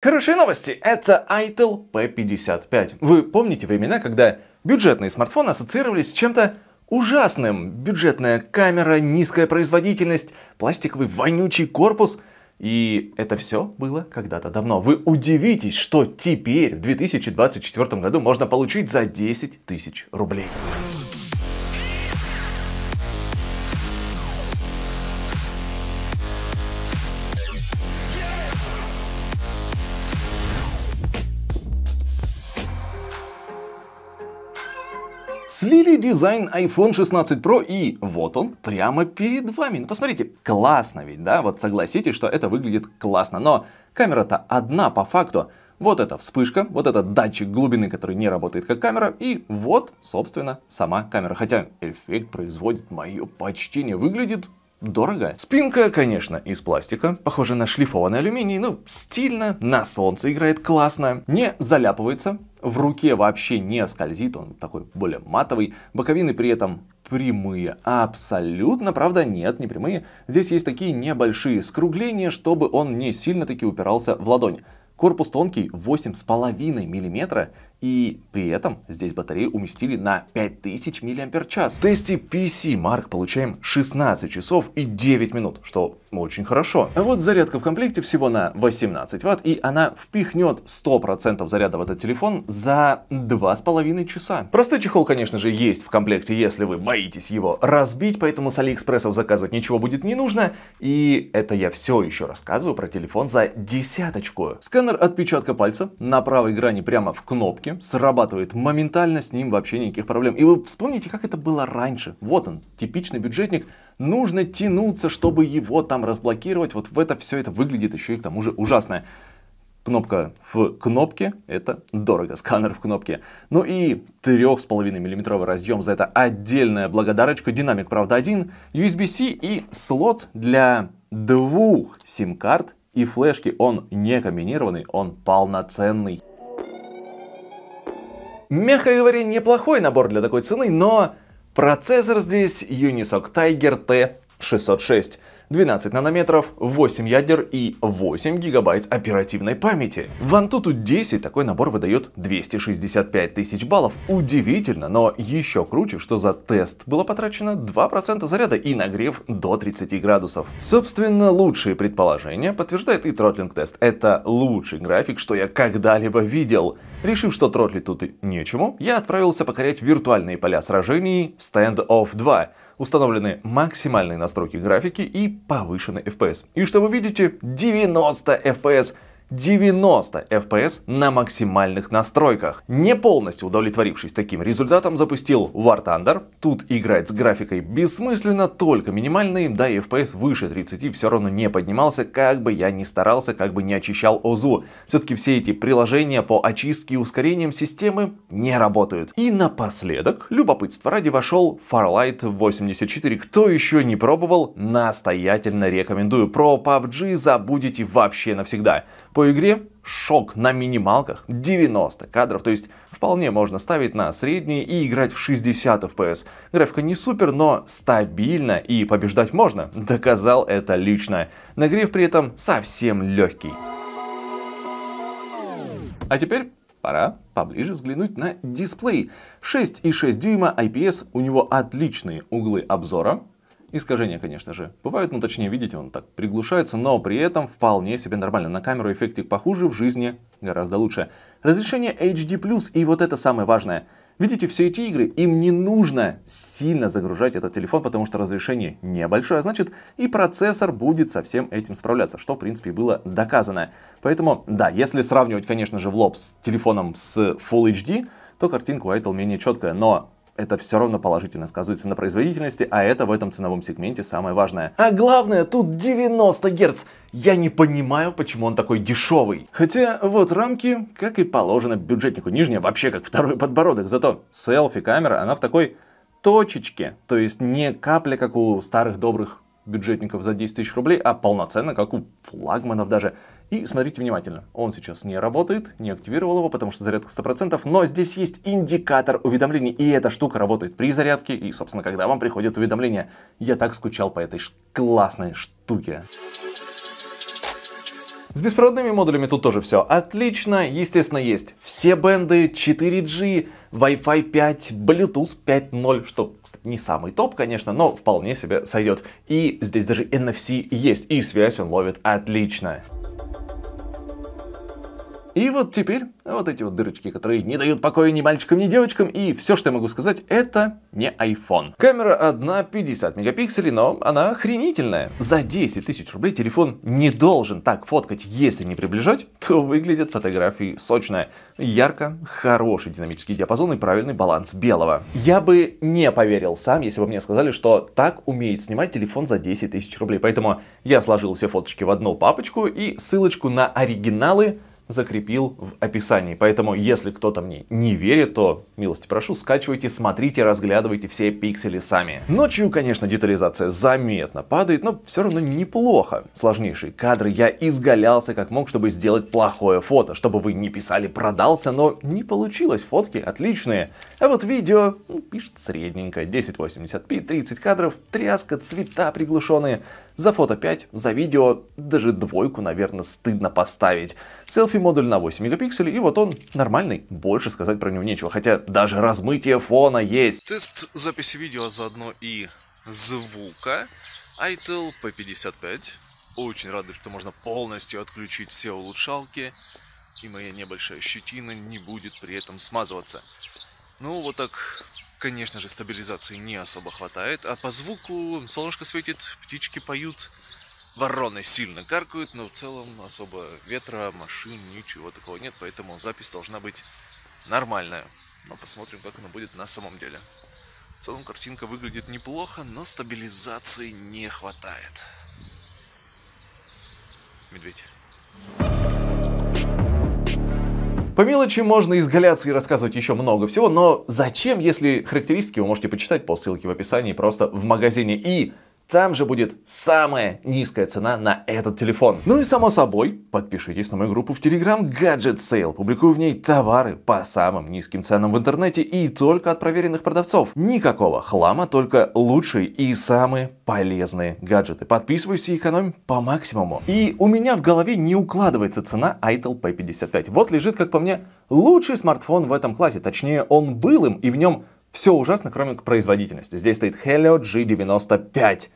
Хорошие новости, это ITEL P55. Вы помните времена, когда бюджетные смартфоны ассоциировались с чем-то ужасным? Бюджетная камера, низкая производительность, пластиковый вонючий корпус. И это все было когда-то давно. Вы удивитесь, что теперь в 2024 году можно получить за 10 тысяч рублей. Слили дизайн iPhone 16 Pro и вот он прямо перед вами. Ну, посмотрите, классно ведь, да? Вот согласитесь, что это выглядит классно. Но камера-то одна по факту. Вот эта вспышка, вот этот датчик глубины, который не работает как камера, и вот, собственно, сама камера. Хотя эффект производит мое почтение, выглядит дорого. Спинка, конечно, из пластика, похоже на шлифованный алюминий, ну, стильно, на солнце играет классно, не заляпывается, в руке вообще не скользит, он такой более матовый. Боковины при этом прямые. Абсолютно, правда, нет, не прямые. Здесь есть такие небольшие скругления, чтобы он не сильно таки упирался в ладонь. Корпус тонкий, 8,5 мм, и при этом здесь батареи уместили на 5000 мАч. В тесте PC Mark получаем 16 часов и 9 минут, что очень хорошо. А вот зарядка в комплекте всего на 18 Вт, и она впихнет 100% заряда в этот телефон за 2,5 часа. Простой чехол, конечно же, есть в комплекте, если вы боитесь его разбить, поэтому с Алиэкспрессов заказывать ничего будет не нужно. И это я все еще рассказываю про телефон за десяточку. Сканер отпечатка пальца на правой грани прямо в кнопке кнопки срабатывает моментально, с ним вообще никаких проблем. И вы вспомните, как это было раньше. Вот он, типичный бюджетник. Нужно тянуться, чтобы его там разблокировать. Вот в это все это выглядит еще и к тому же ужасное кнопка в кнопке, это дорого, сканер в кнопке. Ну и 3,5 мм разъем, за это отдельная благодарочка, динамик, правда, один, USB-C и слот для двух сим-карт и флешки. Он не комбинированный, он полноценный. Мягко говоря, неплохой набор для такой цены, но процессор здесь Unisoc Tiger T606. 12 нанометров, 8 ядер и 8 гигабайт оперативной памяти. В Antutu 10 такой набор выдает 265 тысяч баллов. Удивительно, но еще круче, что за тест было потрачено 2% заряда и нагрев до 30 градусов. Собственно, лучшие предположения подтверждает и тротлинг тест. Это лучший график, что я когда-либо видел. Решив, что тротлить тут и нечему, я отправился покорять виртуальные поля сражений в Stand of 2, установлены максимальные настройки графики и повышенный FPS. И что вы видите? 90 FPS 90 FPS на максимальных настройках. Не полностью удовлетворившись таким результатом, запустил War Thunder. Тут играть с графикой бессмысленно, только минимальные, да и FPS выше 30 все равно не поднимался, как бы я ни старался, как бы не очищал ОЗУ. Все-таки все эти приложения по очистке и ускорениям системы не работают. И напоследок, любопытство ради, вошел Farlight 84. Кто еще не пробовал, настоятельно рекомендую. Про PUBG забудете вообще навсегда. По игре шок на минималках 90 кадров, то есть вполне можно ставить на средние и играть в 60 FPS. Графика не супер, но стабильно и побеждать можно, доказал это лично. Нагрев при этом совсем легкий. А теперь пора поближе взглянуть на дисплей. 6,6 дюйма IPS, у него отличные углы обзора, Искажения, конечно же, бывают, ну точнее, видите, он так приглушается, но при этом вполне себе нормально. На камеру эффектик похуже, в жизни гораздо лучше. Разрешение HD+, и вот это самое важное. Видите, все эти игры, им не нужно сильно загружать этот телефон, потому что разрешение небольшое, а значит и процессор будет со всем этим справляться, что в принципе было доказано. Поэтому, да, если сравнивать, конечно же, в лоб с телефоном с Full HD, то картинка у Itel менее четкая, но это все равно положительно сказывается на производительности, а это в этом ценовом сегменте самое важное. А главное, тут 90 Гц. Я не понимаю, почему он такой дешевый. Хотя вот рамки, как и положено бюджетнику, нижняя вообще как второй подбородок. Зато селфи-камера, она в такой точечке, то есть не капля, как у старых добрых бюджетников за 10 тысяч рублей, а полноценно, как у флагманов даже. И смотрите внимательно, он сейчас не работает, не активировал его, потому что зарядка 100%, но здесь есть индикатор уведомлений, и эта штука работает при зарядке, и, собственно, когда вам приходит уведомление. Я так скучал по этой классной штуке. С беспроводными модулями тут тоже все отлично. Естественно, есть все бенды, 4G, Wi-Fi 5, Bluetooth 5.0, что кстати, не самый топ, конечно, но вполне себе сойдет. И здесь даже NFC есть, и связь он ловит отлично. И вот теперь вот эти вот дырочки, которые не дают покоя ни мальчикам, ни девочкам. И все, что я могу сказать, это не iPhone. Камера одна 50 мегапикселей, но она охренительная. За 10 тысяч рублей телефон не должен так фоткать, если не приближать, то выглядят фотографии сочно, ярко, хороший динамический диапазон и правильный баланс белого. Я бы не поверил сам, если бы мне сказали, что так умеет снимать телефон за 10 тысяч рублей. Поэтому я сложил все фоточки в одну папочку и ссылочку на оригиналы закрепил в описании. Поэтому, если кто-то мне не верит, то, милости прошу, скачивайте, смотрите, разглядывайте все пиксели сами. Ночью, конечно, детализация заметно падает, но все равно неплохо. Сложнейшие кадры я изгалялся как мог, чтобы сделать плохое фото, чтобы вы не писали «продался», но не получилось, фотки отличные. А вот видео ну, пишет средненько, 1080p, 30 кадров, тряска, цвета приглушенные. За фото 5, за видео даже двойку, наверное, стыдно поставить. Селфи-модуль на 8 мегапикселей, и вот он нормальный, больше сказать про него нечего, хотя даже размытие фона есть. Тест записи видео а заодно и звука. ITEL P55. Очень рады, что можно полностью отключить все улучшалки, и моя небольшая щетина не будет при этом смазываться. Ну, вот так Конечно же, стабилизации не особо хватает, а по звуку солнышко светит, птички поют, вороны сильно каркают, но в целом особо ветра, машин, ничего такого нет, поэтому запись должна быть нормальная. Но посмотрим, как она будет на самом деле. В целом картинка выглядит неплохо, но стабилизации не хватает. Медведь. По мелочи можно изгаляться и рассказывать еще много всего, но зачем, если характеристики вы можете почитать по ссылке в описании просто в магазине и там же будет самая низкая цена на этот телефон. Ну и само собой, подпишитесь на мою группу в Telegram Gadget Sale. Публикую в ней товары по самым низким ценам в интернете и только от проверенных продавцов. Никакого хлама, только лучшие и самые полезные гаджеты. Подписывайся и экономь по максимуму. И у меня в голове не укладывается цена Itel P55. Вот лежит, как по мне, лучший смартфон в этом классе. Точнее, он был им и в нем все ужасно, кроме производительности. Здесь стоит Helio G95.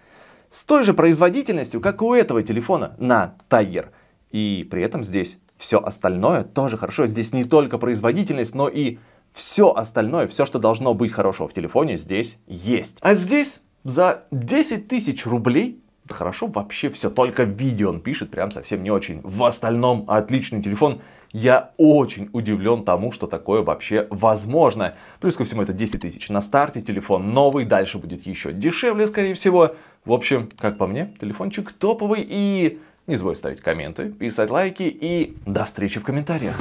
С той же производительностью, как у этого телефона на Tiger. И при этом здесь все остальное тоже хорошо. Здесь не только производительность, но и все остальное, все, что должно быть хорошего в телефоне, здесь есть. А здесь за 10 тысяч рублей хорошо, вообще все, только видео он пишет, прям совсем не очень. В остальном отличный телефон я очень удивлен тому, что такое вообще возможно. Плюс ко всему это 10 тысяч на старте, телефон новый, дальше будет еще дешевле, скорее всего. В общем, как по мне, телефончик топовый и не забывай ставить комменты, писать лайки и до встречи в комментариях.